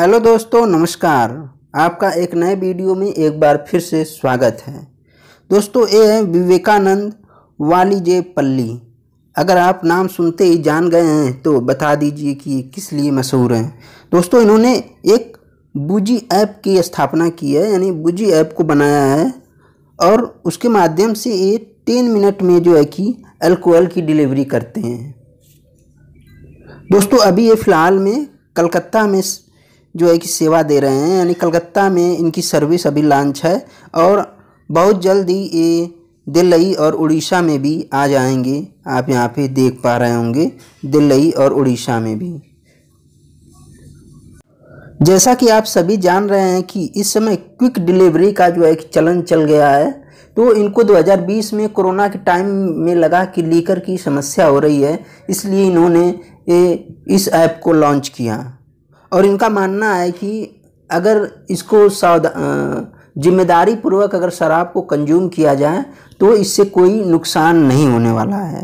hello दोस्तों नमस्कार आपका एक नए वीडियो में एक बार फिर से स्वागत है दोस्तों ये है विवेकानंद वाली जे पल्ली अगर आप नाम सुनते ही जान गए हैं तो बता दीजिए कि ये किस लिए मशहूर हैं दोस्तों इन्होंने एक बुजी ऐप की स्थापना की है यानी बुजी ऐप को बनाया है और उसके माध्यम से ये टेन मिनट में जो है कि एल्कोहल की डिलीवरी करते हैं दोस्तों अभी ये फ़िलहाल में कलकत्ता में जो है कि सेवा दे रहे हैं यानी कलकत्ता में इनकी सर्विस अभी लॉन्च है और बहुत जल्दी ये दिल्ली और उड़ीसा में भी आ जाएंगे आप यहाँ पे देख पा रहे होंगे दिल्ली और उड़ीसा में भी जैसा कि आप सभी जान रहे हैं कि इस समय क्विक डिलीवरी का जो है चलन चल गया है तो इनको 2020 में कोरोना के टाइम में लगा कि लीकर की समस्या हो रही है इसलिए इन्होंने इस ऐप को लॉन्च किया और इनका मानना है कि अगर इसको जिम्मेदारी पूर्वक अगर शराब को कंज्यूम किया जाए तो इससे कोई नुकसान नहीं होने वाला है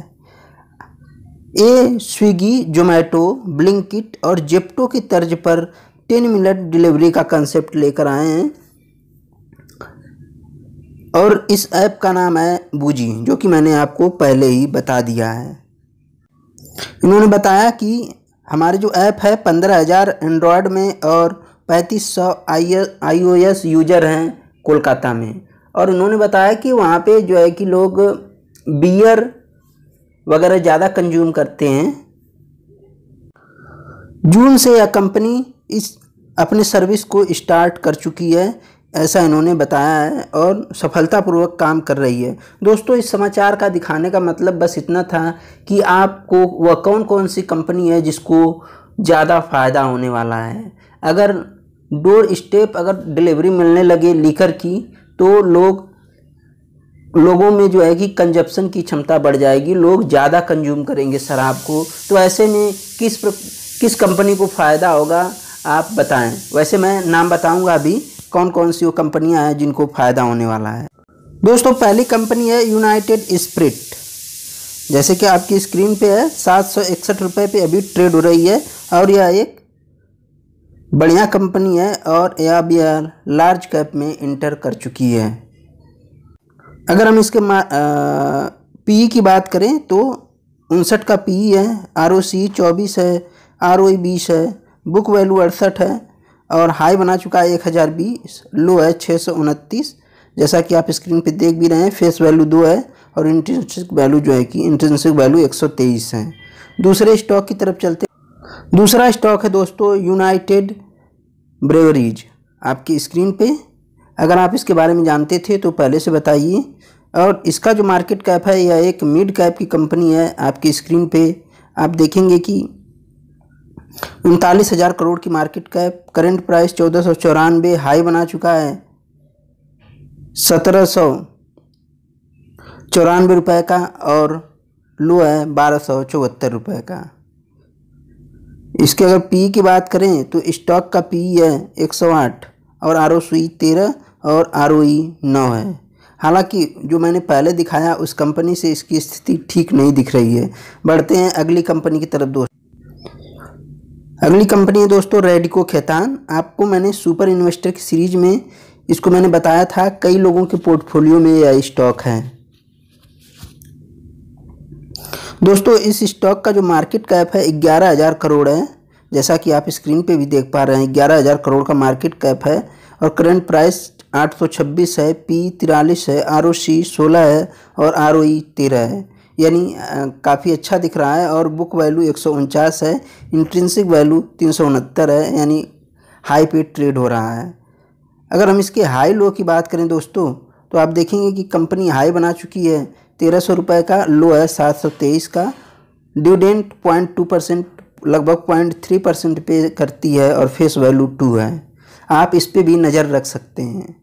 ए स्विगी जोमेटो ब्लिंकिट और जेप्टो की तर्ज पर टेन मिनट डिलीवरी का कंसेप्ट लेकर आए हैं और इस ऐप का नाम है बूजी जो कि मैंने आपको पहले ही बता दिया है इन्होंने बताया कि हमारी जो ऐप है पंद्रह हज़ार एंड्रॉयड में और पैंतीस सौ आई ओ एस यूजर हैं कोलकाता में और उन्होंने बताया कि वहाँ पे जो है कि लोग बियर वगैरह ज़्यादा कंज्यूम करते हैं जून से यह कंपनी इस अपने सर्विस को स्टार्ट कर चुकी है ऐसा इन्होंने बताया है और सफलतापूर्वक काम कर रही है दोस्तों इस समाचार का दिखाने का मतलब बस इतना था कि आपको वह कौन कौन सी कंपनी है जिसको ज़्यादा फ़ायदा होने वाला है अगर डोर स्टेप अगर डिलीवरी मिलने लगे लीकर की तो लोग लोगों में जो है कि कंजप्शन की क्षमता बढ़ जाएगी लोग ज़्यादा कंज्यूम करेंगे शराब को तो ऐसे में किस प्र, किस कंपनी को फ़ायदा होगा आप बताएं वैसे मैं नाम बताऊंगा अभी कौन कौन सी वो कंपनियाँ हैं जिनको फ़ायदा होने वाला है दोस्तों पहली कंपनी है यूनाइटेड स्प्रिट जैसे कि आपकी स्क्रीन पे है सात सौ इकसठ रुपये पर अभी ट्रेड हो रही है और यह एक बढ़िया कंपनी है और यह अब यह लार्ज कैप में इंटर कर चुकी है अगर हम इसके पी e की बात करें तो उनसठ का पी e है आर ओ सी चौबीस है आर ओ e बीस है बुक वैल्यू अड़सठ है और हाई बना चुका है एक हज़ार बीस लो है छः सौ उनतीस जैसा कि आप स्क्रीन पे देख भी रहे हैं फेस वैल्यू दो है और इंटेंसिक वैल्यू जो है कि इंटेंसिक वैल्यू एक सौ तेईस है दूसरे स्टॉक की तरफ चलते दूसरा स्टॉक है दोस्तों यूनाइटेड ब्रेवरीज आपकी स्क्रीन पर अगर आप इसके बारे में जानते थे तो पहले से बताइए और इसका जो मार्केट कैप है यह एक मिड कैप की कंपनी है आपकी स्क्रीन पे आप देखेंगे कि उनतालीस हज़ार करोड़ की मार्केट कैप करेंट प्राइस चौदह सौ चौरानवे हाई बना चुका है सत्रह सौ चौरानवे रुपये का और लो है बारह सौ चौहत्तर रुपये का इसके अगर पी की बात करें तो स्टॉक का पी है एक सौ आठ और आर ओ सी तेरह और आर ओ ई नौ है हालांकि जो मैंने पहले दिखाया उस कंपनी से इसकी स्थिति ठीक नहीं दिख रही है बढ़ते हैं अगली कंपनी की तरफ दोस्तों अगली कंपनी है दोस्तों रेडिको खेतान आपको मैंने सुपर इन्वेस्टर की सीरीज में इसको मैंने बताया था कई लोगों के पोर्टफोलियो में यह स्टॉक है दोस्तों इस स्टॉक का जो मार्केट कैप है ग्यारह हज़ार करोड़ है जैसा कि आप स्क्रीन पे भी देख पा रहे हैं ग्यारह हज़ार करोड़ का मार्केट कैप है और करंट प्राइस छब्बीस है पी तिरालीस है आर ओ सी सोलह है और आर ओ ई तेरह है यानी काफ़ी अच्छा दिख रहा है और बुक वैल्यू एक है इंट्रेंसिक वैल्यू तीन है यानी हाई पे ट्रेड हो रहा है अगर हम इसके हाई लो की बात करें दोस्तों तो आप देखेंगे कि कंपनी हाई बना चुकी है तेरह सौ रुपये का लो है सात सौ तेईस का डिविडेंट पॉइंट टू परसेंट लगभग पॉइंट थ्री परसेंट पे करती है और फेस वैल्यू टू है आप इस पर भी नज़र रख सकते हैं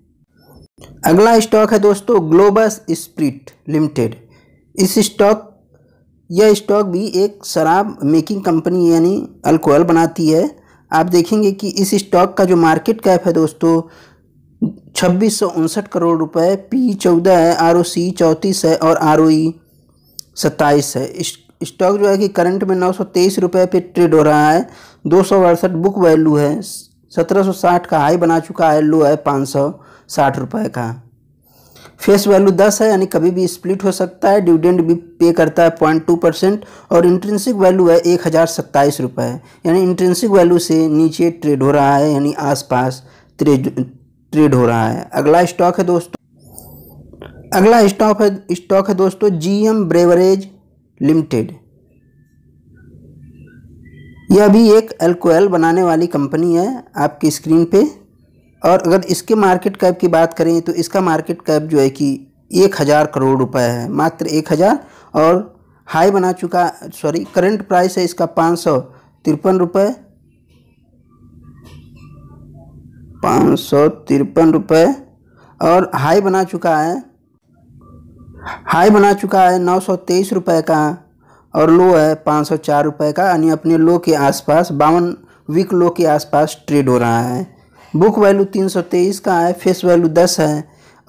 अगला स्टॉक है दोस्तों ग्लोबस स्प्रिट लिमिटेड इस स्टॉक यह स्टॉक भी एक शराब मेकिंग कंपनी यानी अल्कोहल बनाती है आप देखेंगे कि इस स्टॉक का जो मार्केट कैप है दोस्तों छब्बीस करोड़ रुपए पी चौदह है आर ओ सी चौंतीस है और आर ओ ई सत्ताईस है स्टॉक जो है कि करंट में नौ सौ तेईस रुपये पर ट्रेड हो रहा है दो सौ अड़सठ बुक वैल्यू है सत्रह सौ साठ का हाई बना चुका है लो है पाँच सौ साठ रुपये का फेस वैल्यू दस है यानी कभी भी स्प्लिट हो सकता है डिविडेंड भी पे करता है पॉइंट टू परसेंट और इंट्रेंसिक वैल्यू है एक हज़ार सत्ताईस रुपये यानी इंट्रेंसिक वैल्यू से नीचे ट्रेड हो रहा है यानी आसपास ट्रेड ट्रेड हो रहा है अगला स्टॉक है दोस्तों अगला स्टॉक है स्टॉक है दोस्तों जीएम ब्रेवरेज लिमिटेड यह भी एक एल्कोहल बनाने वाली कंपनी है आपकी स्क्रीन पर और अगर इसके मार्केट कैप की बात करें तो इसका मार्केट कैप जो है कि एक हज़ार करोड़ रुपए है मात्र एक हज़ार और हाई बना चुका सॉरी करंट प्राइस है इसका पाँच सौ तिरपन रुपये पाँच सौ तिरपन रुपये और हाई बना चुका है हाई बना चुका है नौ सौ तेईस रुपये का और लो है पाँच सौ चार रुपये का यानी अपने लो के आसपास बावन वीक लो के आसपास ट्रेड हो रहा है बुक वैल्यू तीन सौ तेईस का है फेस वैल्यू दस है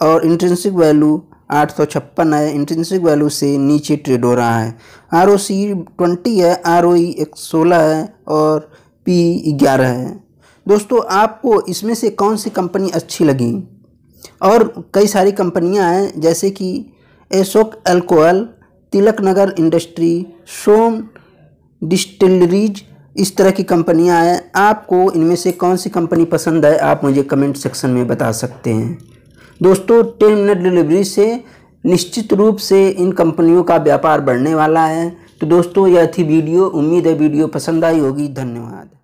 और इंट्रेंसिक वैल्यू आठ सौ छप्पन है इंट्रेंसिक वैल्यू से नीचे ट्रेड हो रहा है आर ओ सी ट्वेंटी है आर ओ एक सोलह है और पी ग्यारह है दोस्तों आपको इसमें से कौन सी कंपनी अच्छी लगी और कई सारी कंपनियां हैं जैसे कि एसोक alcohol Tilak Nagar industry Som distilleries इस तरह की कंपनियां हैं आपको इनमें से कौन सी कंपनी पसंद है आप मुझे कमेंट सेक्शन में बता सकते हैं दोस्तों टेन मिनट डिलीवरी से निश्चित रूप से इन कंपनियों का व्यापार बढ़ने वाला है तो दोस्तों यह थी वीडियो उम्मीद है वीडियो पसंद आई होगी धन्यवाद